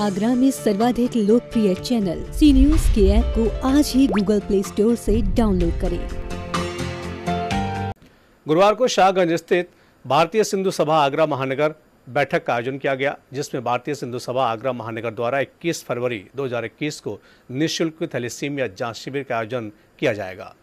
आगरा में सर्वाधिक लोकप्रिय चैनल सी न्यूज के ऐप को आज ही गूगल प्ले स्टोर से डाउनलोड करें गुरुवार को शाहगंज स्थित भारतीय सिंधु सभा आगरा महानगर बैठक का आयोजन किया गया जिसमें भारतीय सिंधु सभा आगरा महानगर द्वारा 21 फरवरी 2021 को निःशुल्क थैलीसीमिया जांच शिविर का आयोजन किया जाएगा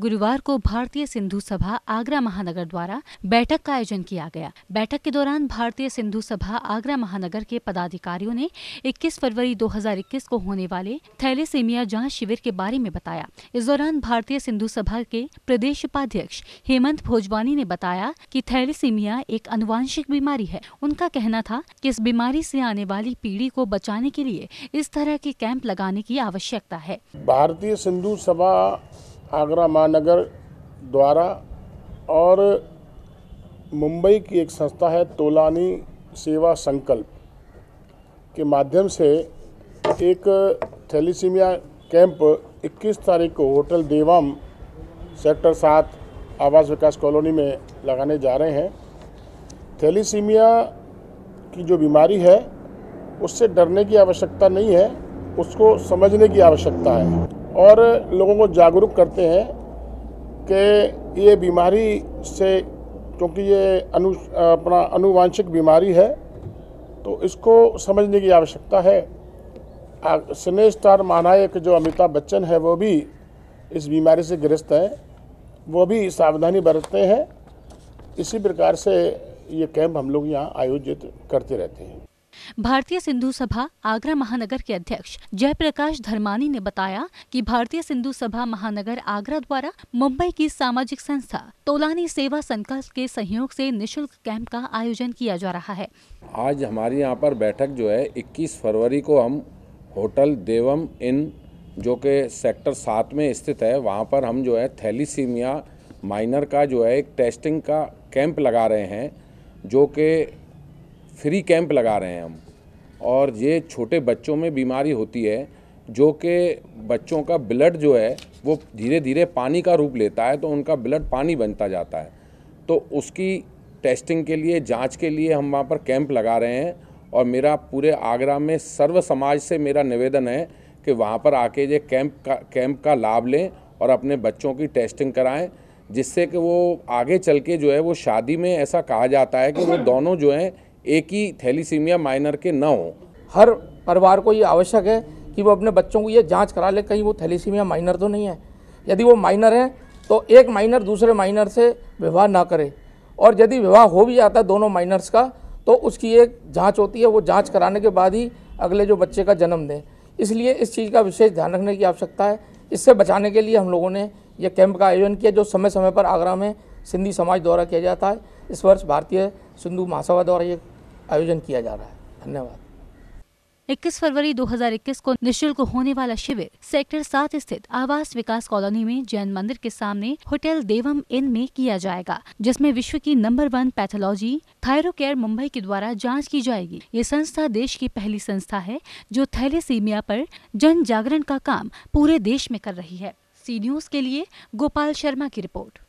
गुरुवार को भारतीय सिंधु सभा आगरा महानगर द्वारा बैठक का आयोजन किया गया बैठक के दौरान भारतीय सिंधु सभा आगरा महानगर के पदाधिकारियों ने 21 फरवरी 2021 को होने वाले थैलेसेमिया जांच शिविर के बारे में बताया इस दौरान भारतीय सिंधु सभा के प्रदेश उपाध्यक्ष हेमंत भोजवानी ने बताया की थैलेसीमिया एक अनुवांशिक बीमारी है उनका कहना था की इस बीमारी ऐसी आने वाली पीढ़ी को बचाने के लिए इस तरह के कैंप लगाने की आवश्यकता है भारतीय सिंधु सभा आगरा महानगर द्वारा और मुंबई की एक संस्था है तोलानी सेवा संकल्प के माध्यम से एक थैलीसीमिया कैंप 21 तारीख को होटल देवम सेक्टर सात आवास विकास कॉलोनी में लगाने जा रहे हैं थैलीसीमिया की जो बीमारी है उससे डरने की आवश्यकता नहीं है उसको समझने की आवश्यकता है और लोगों को जागरूक करते हैं कि ये बीमारी से क्योंकि ये अनु अपना अनुवांशिक बीमारी है तो इसको समझने की आवश्यकता है सिने स्टार महानायक जो अमिताभ बच्चन है वो भी इस बीमारी से ग्रस्त हैं वो भी सावधानी बरतते हैं इसी प्रकार से ये कैंप हम लोग यहाँ आयोजित करते रहते हैं भारतीय सिंधु सभा आगरा महानगर के अध्यक्ष जयप्रकाश धर्मानी ने बताया कि भारतीय सिंधु सभा महानगर आगरा द्वारा मुंबई की सामाजिक संस्था तोलानी सेवा संकल्प के सहयोग से निशुल्क कैंप का आयोजन किया जा रहा है आज हमारे यहाँ पर बैठक जो है इक्कीस फरवरी को हम होटल देवम इन जो के सेक्टर सात में स्थित है वहाँ पर हम जो है थैलीसीमिया माइनर का जो है एक टेस्टिंग का कैंप लगा रहे हैं जो के फ्री कैंप लगा रहे हैं हम और ये छोटे बच्चों में बीमारी होती है जो कि बच्चों का ब्लड जो है वो धीरे धीरे पानी का रूप लेता है तो उनका ब्लड पानी बनता जाता है तो उसकी टेस्टिंग के लिए जांच के लिए हम वहाँ पर कैंप लगा रहे हैं और मेरा पूरे आगरा में सर्व समाज से मेरा निवेदन है कि वहाँ पर आके ये कैंप का कैंप का लाभ लें और अपने बच्चों की टेस्टिंग कराएं जिससे कि वो आगे चल के जो है वो शादी में ऐसा कहा जाता है कि वो दोनों जो हैं एक ही थैलीसीमिया माइनर के न हो हर परिवार को ये आवश्यक है कि वो अपने बच्चों को ये जांच करा ले कहीं वो थैलीसीमिया माइनर तो नहीं है यदि वो माइनर हैं तो एक माइनर दूसरे माइनर से विवाह ना करे और यदि विवाह हो भी जाता है दोनों माइनर्स का तो उसकी एक जाँच होती है वो जाँच कराने के बाद ही अगले जो बच्चे का जन्म दें इसलिए इस चीज़ का विशेष ध्यान रखने की आवश्यकता है इससे बचाने के लिए हम लोगों ने यह कैंप का आयोजन किया जो समय समय पर आगरा में सिंधी समाज द्वारा किया जाता है इस वर्ष भारतीय सिंधु महासभा द्वारा ये आयोजन किया जा रहा है धन्यवाद 21 फरवरी 2021 को निशुल्क होने वाला शिविर सेक्टर सात स्थित आवास विकास कॉलोनी में जैन मंदिर के सामने होटल देवम इन में किया जाएगा जिसमें विश्व की number one pathology Thyrocare Mumbai के द्वारा जांच की जाएगी ये संस्था देश की पहली संस्था है जो थैलेसीमिया पर जन जागरण का काम पूरे देश में कर रही है सी न्यूज के लिए गोपाल शर्मा की रिपोर्ट